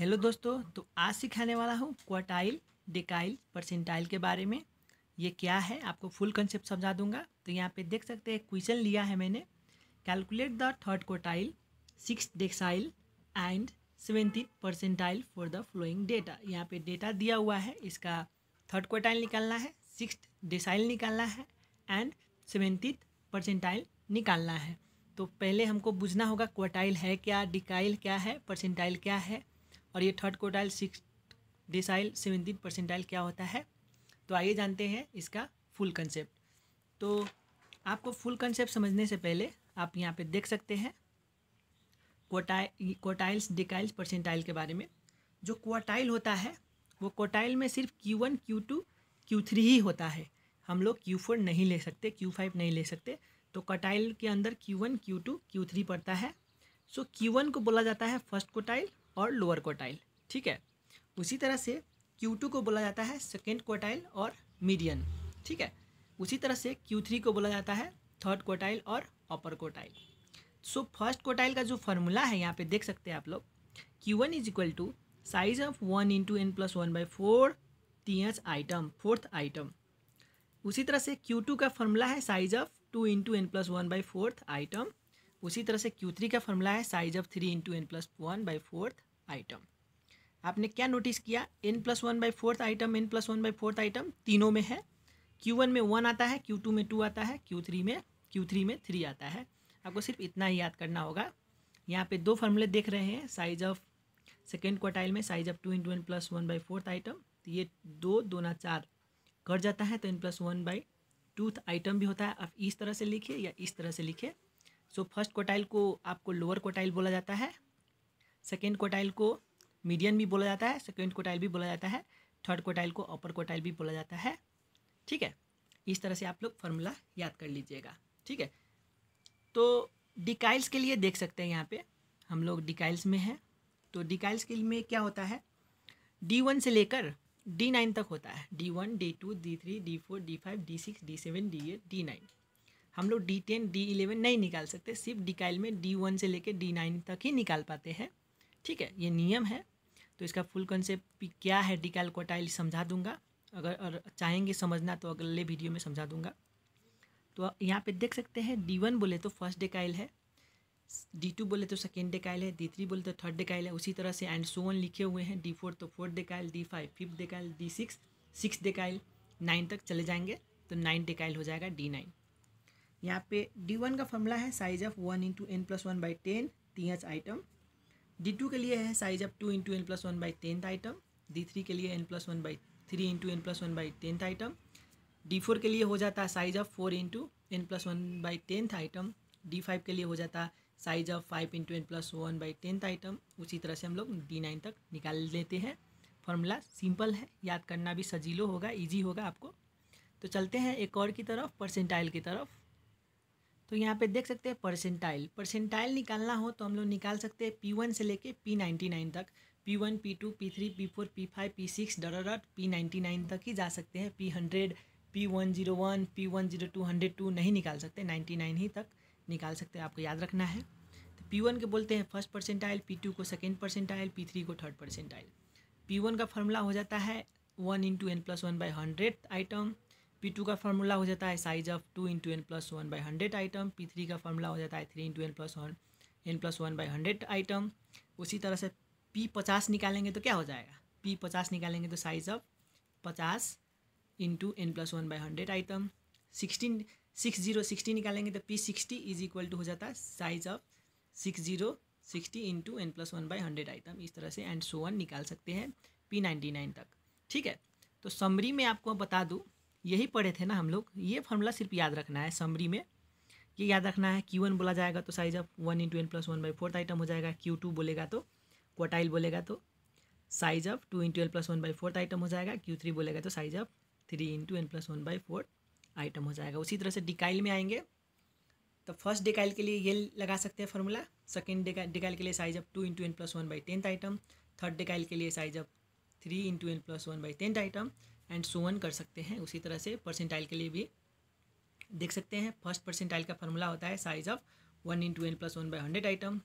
hello दोस्तों तो आज सिखाने वाला हूँ क्वाटाइल डिकाइल परसेंटाइल के बारे में ये क्या है आपको फुल कंसेप्ट समझा दूंगा तो यहाँ पे देख सकते हैं क्वेश्चन लिया है मैंने calculate the third quartile six decile and seventeen percentile for the following data यहाँ पे डेटा दिया हुआ है इसका थर्ड क्वाटाइल निकालना है सिक्स डेसाइल निकालना है एंड सेवेंटीन परसेंटाइल निकालना है तो पहले हमको बुझना होगा क्वाटाइल है क्या डिकाइल क्या है परसेंटाइल क्या है और ये third quartile six decile seventeen percentile क्या होता है तो आइए जानते हैं इसका फुल कंसेप्ट तो आपको फुल कंसेप्ट समझने से पहले आप यहाँ पे देख सकते हैं कोटाइल कोटाइल्स डिकाइल्स परसेंटाइल के बारे में जो क्वाटाइल होता है वो क्वाटाइल में सिर्फ Q one Q two Q three ही होता है हम लोग क्यू फोर नहीं ले सकते क्यू फाइव नहीं ले सकते तो कोटाइल के अंदर Q one Q two Q three पड़ता है सो क्यू वन को बोला जाता है फर्स्ट कोटाइल और लोअर कोटाइल ठीक है उसी तरह से Q2 को बोला जाता है सेकेंड क्वार्टाइल और मीडियन ठीक है उसी तरह से Q3 को बोला जाता है थर्ड क्वार्टाइल और upper quartile so first quartile का जो फॉर्मूला है यहाँ पे देख सकते हैं आप लोग Q1 one is equal to size of one into N plus one by four तीस आइटम फोर्थ आइटम उसी तरह से Q2 का फॉर्मूला है size of two into N plus one by fourth item उसी तरह से Q3 का फॉर्मूला है size of three into N plus one by fourth item आपने क्या नोटिस किया N plus one by fourth item N plus one by fourth item तीनों में है क्यू वन में वन आता है क्यू टू में टू आता है क्यू थ्री में क्यू थ्री में थ्री आता है आपको सिर्फ इतना ही याद करना होगा यहाँ पे दो फार्मूले देख रहे हैं साइज ऑफ सेकेंड क्वार्टाइल में size of two into N plus one by fourth item तो ये दो दो ना चार कट जाता है तो N plus one by tooth item भी होता है आप इस तरह से लिखिए या इस तरह से लिखिए सो फर्स्ट क्वार्टाइल को आपको लोअर क्वार्टाइल बोला जाता है सेकेंड कोटाइल को मीडियन भी बोला जाता है सेकेंड कोटाइल भी बोला जाता है थर्ड कोटाइल को अपर कोटाइल भी बोला जाता है ठीक है इस तरह से आप लोग फार्मूला याद कर लीजिएगा ठीक है तो डिकाइल्स के लिए देख सकते हैं यहाँ पे हम लोग डिकाइल्स में हैं तो डिकाइल्स के लिए क्या होता है डी वन से लेकर डी नाइन तक होता है D one D two D three D four D five D six D seven D eight D nine हम लोग डी टेन डी इलेवन नहीं निकाल सकते सिर्फ डिकाइल में डी वन से लेकर डी नाइन तक ही निकाल पाते हैं ठीक है ये नियम है तो इसका फुल कंसेप्ट क्या है कोटाइल समझा दूंगा अगर चाहेंगे समझना तो अगले वीडियो में समझा दूंगा तो यहाँ पे देख सकते हैं डी वन बोले तो फर्स्ट डेकाइल है डी टू बोले तो सेकेंड डेकाइल है डी थ्री बोले तो थर्ड डेकाइल है उसी तरह से एंड वन लिखे हुए हैं डी फोर तो fourth decile D five fifth decile D six six decile nine तक चले जाएंगे तो नाइन डेकाइल हो जाएगा डी नाइन यहाँ पे डी वन का फॉर्मूला है size of one into N plus one by tenth item D two के लिए है size of two into N plus one by tenth item D three के लिए N plus one by three into N plus one by tenth item D four के लिए हो जाता है size of four into N plus one by tenth item D five के लिए हो जाता है size of five into N plus one by tenth item उसी तरह से हम लोग डी नाइन तक निकाल लेते हैं फॉर्मूला सिंपल है याद करना भी सजीलो होगा ईजी होगा आपको तो चलते हैं एक और की तरफ परसेंटाइल की तरफ तो यहाँ पे देख सकते हैं परसेंटाइल परसेंटाइल निकालना हो तो हम लोग निकाल सकते हैं पी वन से लेके पी नाइन्टी नाइन तक P one P two P three P four P five P six dot P ninety nine तक ही जा सकते हैं P hundred P one zero one P one zero two hundred two नहीं निकाल सकते ninety nine ही तक निकाल सकते हैं आपको याद रखना है तो पी वन के बोलते हैं फर्स्ट परसेंटाइल पी टू को सेकेंड परसेंटाइल पी थ्री को थर्ड परसेंटाइल पी वन का फॉर्मूला हो जाता है one into N plus one by hundred item P two का फार्मूला हो जाता है size of two into N plus one by hundred item P three का फार्मूला हो जाता है three into N plus one N plus one by hundred item उसी तरह से पी पचास निकालेंगे तो क्या हो जाएगा पी पचास निकालेंगे तो साइज ऑफ पचास into N plus one by hundred item sixteen six zero sixty निकालेंगे तो P sixty is equal to हो जाता है size of six zero sixty into N plus one by hundred item इस तरह से एंड सो वन निकाल सकते हैं पी नाइन्टी नाइन तक ठीक है तो समरी में आपको बता दूँ यही पढ़े थे ना हम लोग ये फार्मूला सिर्फ याद रखना है समरी में ये याद रखना है क्यू वन बोला जाएगा तो size of one into N plus one by fourth item हो जाएगा क्यू टू बोलेगा तो क्वाटाइल बोलेगा तो size of two into N plus one by fourth item हो जाएगा क्यू थ्री बोलेगा तो size of three into N plus one by fourth item हो जाएगा उसी तरह से डिकाइल में आएंगे तो फर्स्ट डिकाइल के लिए ये लगा सकते हैं फार्मूला सेकेंड डिकाइल के लिए size of two into N plus one by tenth item third decile के लिए size of three into N plus one by tenth item and so on कर सकते हैं उसी तरह से परसेंटाइल के लिए भी देख सकते हैं फर्स्ट परसेंटाइल का फार्मूला होता है size of one into N plus one by hundred item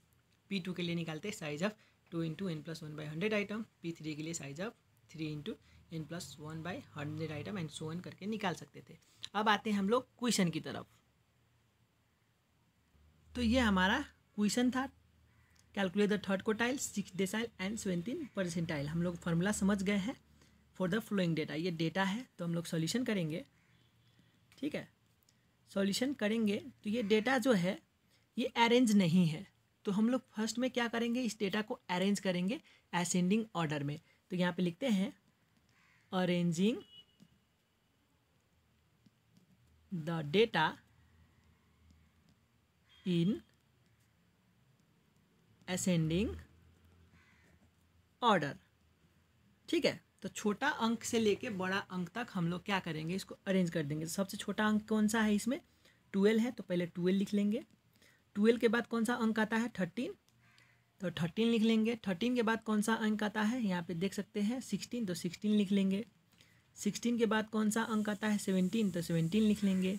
P two के लिए निकालते हैं size of two into N plus one by hundred item P three के लिए size of three into N plus one by hundred item and so on करके निकाल सकते थे अब आते हैं हम लोग क्वेश्चन की तरफ तो ये हमारा क्वेश्चन था calculate the third quartile six decile and seventeen percentile हम लोग फार्मूला समझ गए हैं फॉर द फ्लोइंग डेटा ये डेटा है तो हम लोग सॉल्यूशन करेंगे ठीक है सॉल्यूशन करेंगे तो ये डेटा जो है ये अरेंज नहीं है तो हम लोग फर्स्ट में क्या करेंगे इस डेटा को अरेंज करेंगे असेंडिंग ऑर्डर में तो यहाँ पे लिखते हैं arranging the data in ascending order ठीक है तो छोटा अंक से लेके बड़ा अंक तक हम लोग क्या करेंगे इसको अरेंज कर देंगे तो सबसे छोटा अंक कौन सा है इसमें ट्वेल्व है तो पहले ट्वेल्व लिख लेंगे ट्वेल्व के बाद कौन सा अंक आता है थर्टीन तो थर्टीन लिख लेंगे थर्टीन के बाद कौन सा अंक आता है यहाँ पे देख सकते हैं सिक्सटीन तो सिक्सटीन लिख लेंगे सिक्सटीन के बाद कौन सा अंक आता है सेवनटीन तो सेवनटीन लिख लेंगे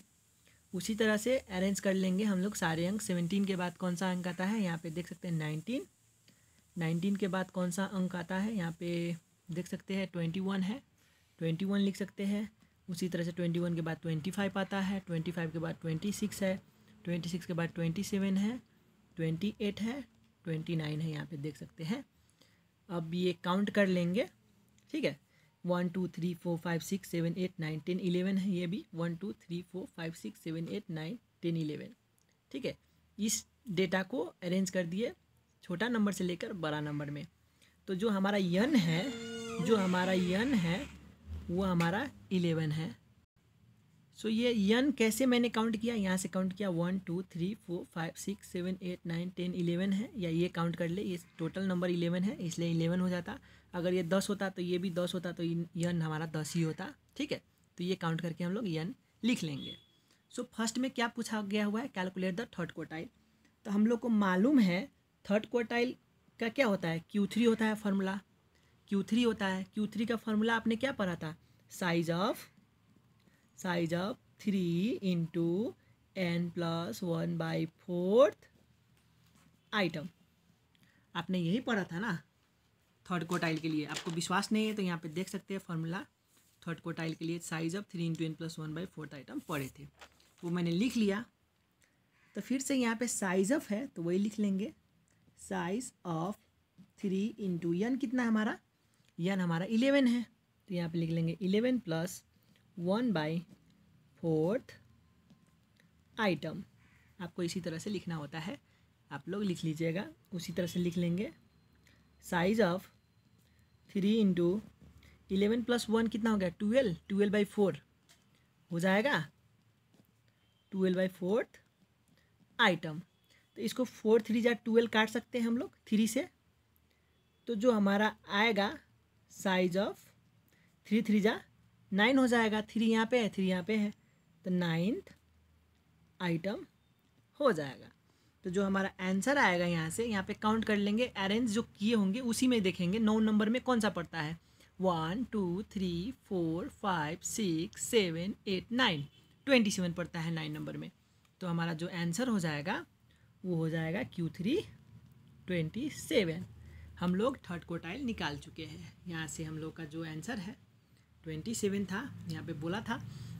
उसी तरह से अरेंज कर लेंगे हम लोग सारे अंक सेवनटीन के बाद कौन सा अंक आता है यहाँ पे देख सकते हैं नाइनटीन नाइनटीन के बाद कौन सा अंक आता है यहाँ पे देख सकते हैं ट्वेंटी वन है ट्वेंटी वन लिख सकते हैं उसी तरह से ट्वेंटी वन के बाद ट्वेंटी फाइव आता है ट्वेंटी फाइव के बाद ट्वेंटी सिक्स है ट्वेंटी सिक्स के बाद ट्वेंटी सेवन है ट्वेंटी एट है ट्वेंटी नाइन है यहाँ पे देख सकते हैं अब ये काउंट कर लेंगे ठीक है one two three four five six seven eight nine ten eleven है ये भी one two three four five six seven eight nine ten eleven ठीक है इस डेटा को अरेंज कर दिए छोटा नंबर से लेकर बड़ा नंबर में तो जो हमारा यन है जो हमारा यन है वो हमारा इलेवन है सो so, ये यन कैसे मैंने काउंट किया यहाँ से काउंट किया one two three four five six seven eight nine ten eleven है या ये काउंट कर ले ये टोटल नंबर इलेवन है इसलिए इलेवन हो जाता अगर ये दस होता तो ये भी दस होता तो यन हमारा दस ही होता ठीक है तो ये काउंट करके हम लोग यन लिख लेंगे सो so, फर्स्ट में क्या पूछा गया हुआ है कैलकुलेट द थर्ड क्वार्टाइल तो हम लोग को मालूम है थर्ड क्वार्टाइल का क्या होता है क्यू थ्री होता है फार्मूला क्यू थ्री होता है क्यू थ्री का फॉर्मूला आपने क्या पढ़ा था size of size of three into N plus one by fourth item आपने यही पढ़ा था ना थर्ड कोटाइल के लिए आपको विश्वास नहीं है तो यहाँ पे देख सकते हैं फॉर्मूला थर्ड कोटाइल के लिए size of three into N plus one by fourth item पढ़े थे वो मैंने लिख लिया तो फिर से यहाँ पे साइज ऑफ है तो वही लिख लेंगे size of three into n कितना हमारा यन हमारा इलेवन है तो यहाँ पे लिख लेंगे eleven plus one by fourth item आपको इसी तरह से लिखना होता है आप लोग लिख लीजिएगा उसी तरह से लिख लेंगे size of three into eleven plus one कितना हो गया ट्वेल्व ट्वेल्व बाई फोर हो जाएगा ट्वेल्व बाई फोर्थ आइटम तो इसको फोर थ्री या ट्वेल्व काट सकते हैं हम लोग थ्री से तो जो हमारा आएगा साइज ऑफ थ्री थ्री जा नाइन हो जाएगा थ्री यहाँ पे है थ्री यहाँ पे है तो नाइन्थ आइटम हो जाएगा तो जो हमारा आंसर आएगा यहाँ से यहाँ पे काउंट कर लेंगे अरेंज जो किए होंगे उसी में देखेंगे नौ नंबर में कौन सा पड़ता है one two three four five six seven eight nine twenty seven पड़ता है नाइन नंबर में तो हमारा जो आंसर हो जाएगा वो हो जाएगा क्यू थ्री ट्वेंटी सेवन हम लोग थर्ड कोटाइल निकाल चुके हैं यहाँ से हम लोग का जो आंसर है ट्वेंटी सेवन था यहाँ पे बोला था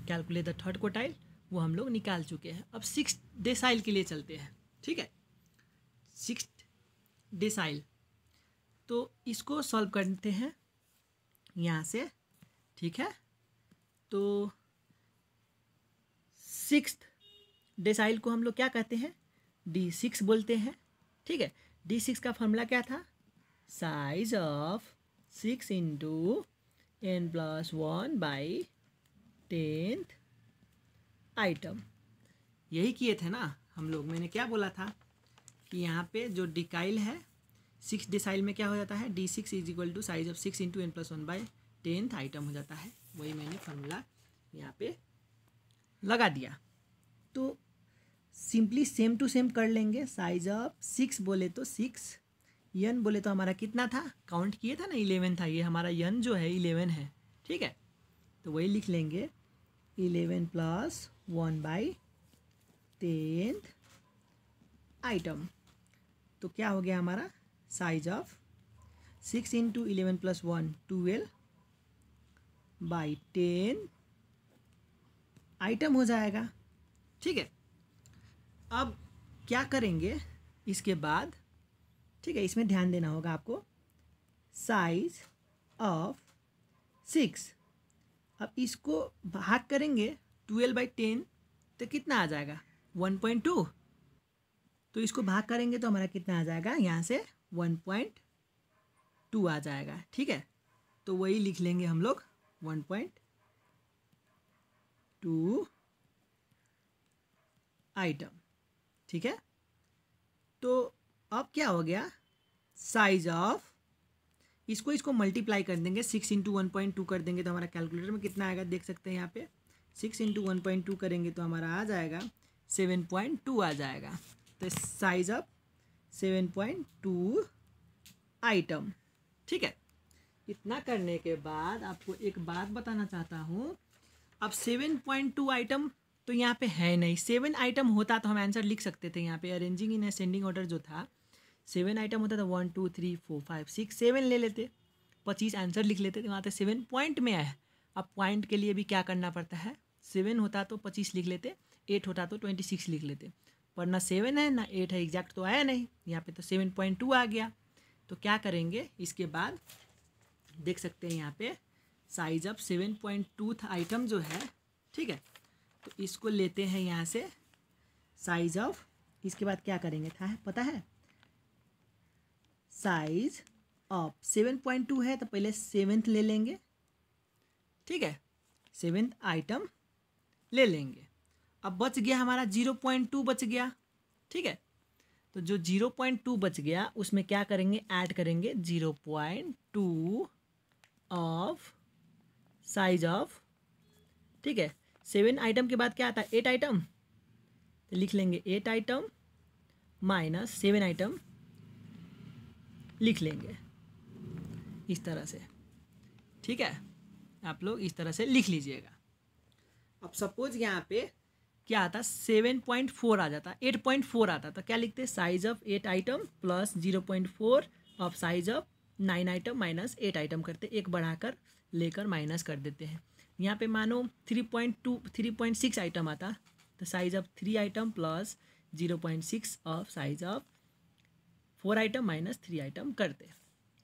कैलकुलेट द थर्ड कोटाइल वो हम लोग निकाल चुके हैं अब सिक्स डेसाइल के लिए चलते हैं ठीक है सिक्स डेसाइल तो इसको सॉल्व करते हैं यहाँ से ठीक है तो सिक्स डेसाइल को हम लोग क्या कहते हैं डी सिक्स बोलते हैं ठीक है डी सिक्स का फॉर्मूला क्या था size of 6 into n plus 1 by tenth item यही किए थे ना हम लोग मैंने क्या बोला था कि यहाँ पे जो डिकाइल है सिक्स डिसाइल में क्या हो जाता है D six is equal to size of six into N plus one by tenth item हो जाता है वही मैंने फॉर्मूला यहाँ पे लगा दिया तो सिंपली सेम टू सेम कर लेंगे साइज ऑफ सिक्स बोले तो सिक्स यन बोले तो हमारा कितना था काउंट किए था ना इलेवन था ये हमारा यन जो है इलेवन है ठीक है तो वही लिख लेंगे eleven plus one by tenth item तो क्या हो गया हमारा size of six into eleven plus one twelve by ten item हो जाएगा ठीक है अब क्या करेंगे इसके बाद ठीक है इसमें ध्यान देना होगा आपको साइज ऑफ सिक्स अब इसको भाग करेंगे ट्वेल्व बाई टेन तो कितना आ जाएगा वन पॉइंट टू तो इसको भाग करेंगे तो हमारा कितना आ जाएगा यहाँ से वन पॉइंट टू आ जाएगा ठीक है तो वही लिख लेंगे हम लोग वन पॉइंट टू आइटम ठीक है तो अब क्या हो गया साइज ऑफ इसको इसको मल्टीप्लाई कर देंगे six into one point two कर देंगे तो हमारा कैलकुलेटर में कितना आएगा देख सकते हैं यहाँ पे six into one point two करेंगे तो हमारा आ जाएगा सेवन पॉइंट टू आ जाएगा तो size of seven point two item ठीक है इतना करने के बाद आपको एक बात बताना चाहता हूँ अब सेवन पॉइंट टू आइटम तो यहाँ पे है नहीं सेवन आइटम होता तो हम आंसर लिख सकते थे यहाँ पे अरेंजिंग इन असेंडिंग ऑर्डर जो था सेवन आइटम होता था one two three four five six seven ले लेते पच्चीस आंसर लिख लेते थे वहाँ से सेवन पॉइंट में आया अब पॉइंट के लिए भी क्या करना पड़ता है सेवन होता तो पच्चीस लिख लेते एट होता तो ट्वेंटी सिक्स लिख लेते पर ना सेवन है ना एट है एग्जैक्ट तो आया नहीं यहाँ पे तो सेवन पॉइंट टू आ गया तो क्या करेंगे इसके बाद देख सकते हैं यहाँ पे size up seven point two item जो है ठीक है तो इसको लेते हैं यहाँ से साइज ऑफ इसके बाद क्या करेंगे था है पता है size of seven point two है तो पहले सेवेंथ ले लेंगे ठीक है सेवेंथ आइटम ले लेंगे अब बच गया हमारा जीरो पॉइंट टू बच गया ठीक है तो जो जीरो पॉइंट टू बच गया उसमें क्या करेंगे ऐड करेंगे zero point two of size of ठीक है सेवन आइटम के बाद क्या आता है एट आइटम तो लिख लेंगे eight item minus seven item लिख लेंगे इस तरह से ठीक है आप लोग इस तरह से लिख लीजिएगा अब सपोज यहाँ पे क्या आता सेवन पॉइंट फोर आ जाता एट पॉइंट फोर आता तो क्या लिखते size of eight item plus zero point four of size of nine item minus eight item करते एक बढ़ाकर लेकर माइनस कर देते हैं यहाँ पे मानो three point two three point six item आता तो size of three item plus zero point six of size of four item minus three item करते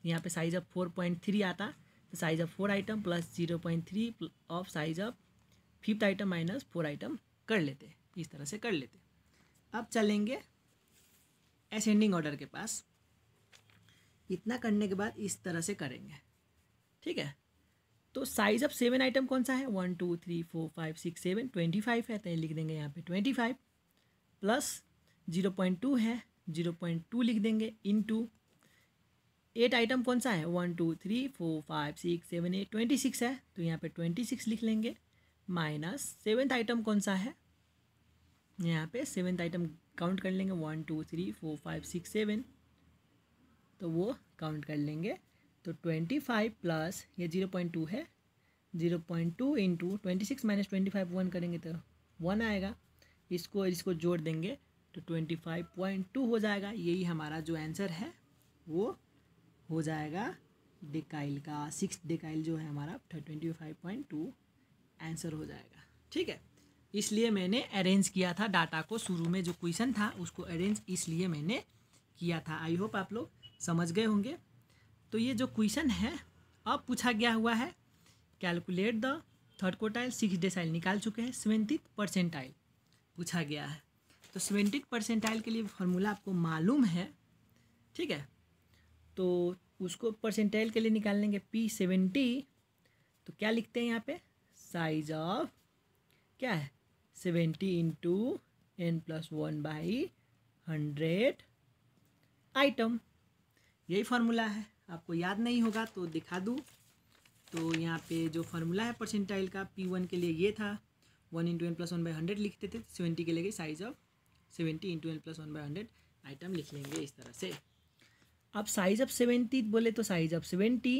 यहाँ पे size of four point three आता तो size of four item plus zero point three of size of fifth item minus four item कर लेते इस तरह से कर लेते अब चलेंगे असेंडिंग ऑर्डर के पास इतना करने के बाद इस तरह से करेंगे ठीक है तो साइज ऑफ सेवन आइटम कौन सा है one two three four five six seven twenty five है तो लिख देंगे यहाँ पे twenty five plus zero point two है जीरो पॉइंट टू लिख देंगे इन टू एट आइटम कौन सा है one two three four five six seven eight twenty six है तो यहाँ पे ट्वेंटी सिक्स लिख लेंगे माइनस सेवेंथ आइटम कौन सा है यहाँ पे सेवेंथ आइटम काउंट कर लेंगे one two three four five six seven तो वो काउंट कर लेंगे तो ट्वेंटी फाइव प्लस ये जीरो पॉइंट टू है zero point two into twenty six minus twenty five one करेंगे तो वन आएगा इसको इसको जोड़ देंगे तो ट्वेंटी फाइव पॉइंट टू हो जाएगा यही हमारा जो आंसर है वो हो जाएगा डेकाइल का सिक्स डेकाइल जो है हमारा twenty five point two answer हो जाएगा ठीक है इसलिए मैंने अरेंज किया था डाटा को शुरू में जो क्वेश्चन था उसको अरेंज इसलिए मैंने किया था आई होप आप लोग समझ गए होंगे तो ये जो क्वेश्चन है अब पूछा गया हुआ है calculate the third quartile six decile निकाल चुके हैं सेवेंटी परसेंटाइल पूछा गया है तो सेवेंटी परसेंटाइल के लिए फार्मूला आपको मालूम है ठीक है तो उसको परसेंटाइल के लिए निकाल लेंगे पी सेवेंटी तो क्या लिखते हैं यहाँ पे साइज ऑफ क्या है seventy into N plus one by hundred item यही फार्मूला है आपको याद नहीं होगा तो दिखा दूँ तो यहाँ पे जो फार्मूला है परसेंटाइल का पी वन के लिए ये था one into N plus one by hundred लिखते थे सेवेंटी के लिए गई size of seventy into N plus one by hundred item लिख लेंगे इस तरह से अब साइज ऑफ सेवेंटी बोले तो साइज ऑफ सेवेंटी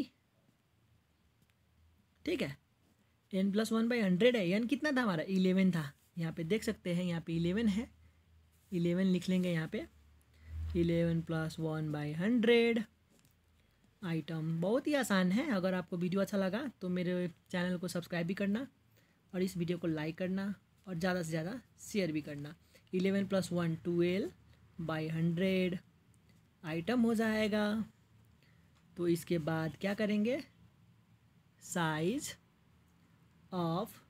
ठीक है n plus one by hundred है एन कितना था हमारा इलेवन था यहाँ पे देख सकते हैं यहाँ पे इलेवन है इलेवन लिख लेंगे यहाँ पे eleven plus one by hundred item बहुत ही आसान है अगर आपको वीडियो अच्छा लगा तो मेरे चैनल को सब्सक्राइब भी करना और इस वीडियो को लाइक करना और ज़्यादा से ज़्यादा शेयर भी करना eleven plus one twelve by hundred item हो जाएगा तो इसके बाद क्या करेंगे साइज ऑफ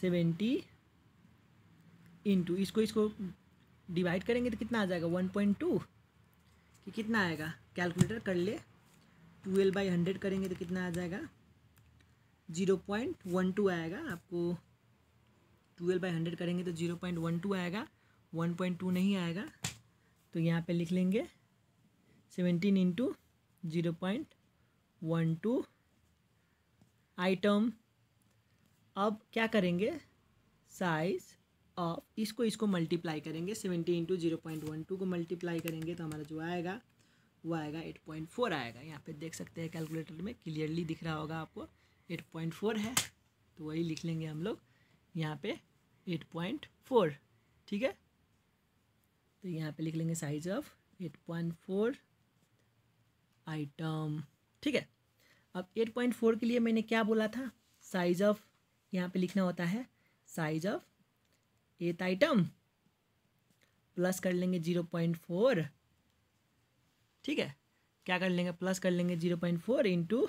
सेवेंटी इंटू इसको इसको डिवाइड करेंगे तो कितना आ जाएगा वन पॉइंट टू कि कितना आएगा कैलकुलेटर कर ले टूवेल्व बाई हंड्रेड करेंगे तो कितना आ जाएगा जीरो पॉइंट वन टू आएगा आपको ट्वेल्व बाई हंड्रेड करेंगे तो जीरो पॉइंट वन टू आएगा वन पॉइंट टू नहीं आएगा तो यहाँ पे लिख लेंगे seventeen into zero point one two item अब क्या करेंगे साइज ऑफ इसको इसको मल्टीप्लाई करेंगे seventy into zero point one two को मल्टीप्लाई करेंगे तो हमारा जो आएगा वो आएगा एट पॉइंट फोर आएगा यहाँ पे देख सकते हैं कैलकुलेटर में क्लियरली दिख रहा होगा आपको एट पॉइंट फोर है तो वही लिख लेंगे हम लोग यहाँ पे एट पॉइंट फोर ठीक है तो यहाँ पे लिख लेंगे size of eight point four item ठीक है अब एट पॉइंट फोर के लिए मैंने क्या बोला था साइज ऑफ यहाँ पे लिखना होता है size of eighth item plus कर लेंगे जीरो पॉइंट फोर ठीक है क्या कर लेंगे प्लस कर लेंगे zero point four into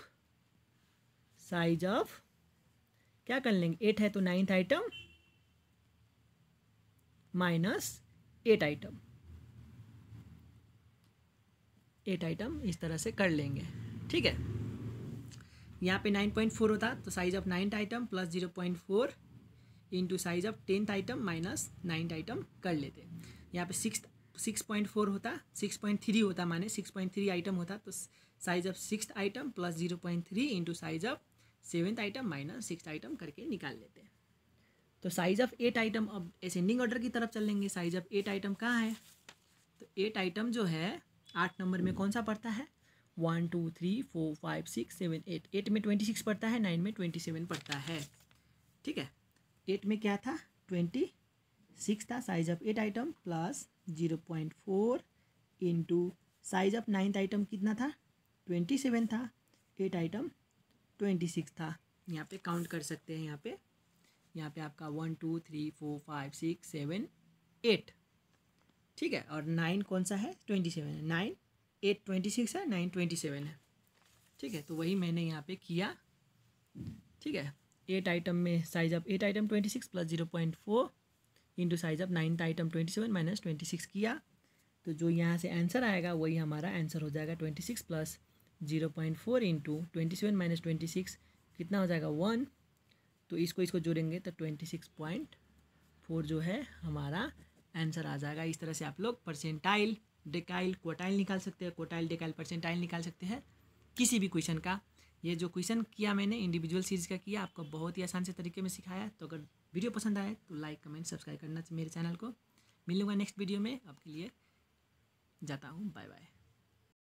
size of क्या कर लेंगे एट है तो ninth item minus eight item eight item इस तरह से कर लेंगे ठीक है यहाँ पे नाइन पॉइंट फोर होता तो size of ninth item plus zero point four into size of tenth item minus ninth item कर लेते यहाँ पे सिक्स सिक्स पॉइंट फोर होता सिक्स पॉइंट थ्री होता माने सिक्स पॉइंट थ्री आइटम होता तो size of six item plus zero point three into size of seventh item minus six item करके निकाल लेते हैं तो साइज ऑफ एट आइटम अब असेंडिंग ऑर्डर की तरफ चल लेंगे साइज ऑफ एट आइटम कहाँ है तो एट आइटम जो है आठ नंबर में कौन सा पड़ता है one two three four five six seven eight eight में ट्वेंटी सिक्स पड़ता है नाइन में ट्वेंटी सेवन पड़ता है ठीक है एट में क्या था ट्वेंटी सिक्स था size of eight item plus zero point four into size of ninth item कितना था ट्वेंटी सेवन था एट आइटम ट्वेंटी सिक्स था यहाँ पे काउंट कर सकते हैं यहाँ पे यहाँ पे आपका one two three four five six seven eight ठीक है और नाइन कौन सा है ट्वेंटी सेवन है नाइन एट ट्वेंटी सिक्स है नाइन ट्वेंटी सेवन है ठीक है तो वही मैंने यहाँ पे किया ठीक है एट आइटम में size up eight item twenty six plus zero point four into size up ninth item twenty seven minus twenty six किया तो जो यहाँ से आंसर आएगा वही हमारा आंसर हो जाएगा twenty six plus zero point four into twenty seven minus twenty six कितना हो जाएगा वन तो इसको इसको जोड़ेंगे तो ट्वेंटी सिक्स पॉइंट फोर जो है हमारा आंसर आ जाएगा इस तरह से आप लोग परसेंटाइल डेकाइल क्वाटाइल निकाल सकते हैं क्वाटाइल डेकाइल परसेंटाइल निकाल सकते हैं किसी भी क्वेश्चन का ये जो क्वेश्चन किया मैंने इंडिविजुअल सीरीज का किया आपको बहुत ही आसान से तरीके में सिखाया तो अगर वीडियो पसंद आए तो लाइक कमेंट सब्सक्राइब करना मेरे चैनल को मिलूंगा नेक्स्ट वीडियो में आपके लिए जाता हूँ बाय बाय